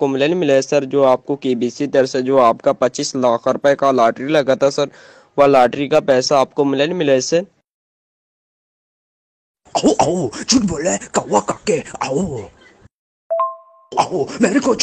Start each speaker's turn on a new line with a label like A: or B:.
A: आपको मिलन मिला सर जो आपको के बी सी तरफ से जो आपका पच्चीस लाख रुपए का लॉटरी लगा था सर वह लॉटरी का पैसा आपको नहीं मिला सर
B: आओ आओ झूठ बोल रहा है कौवा काके आओ आओ मेरे को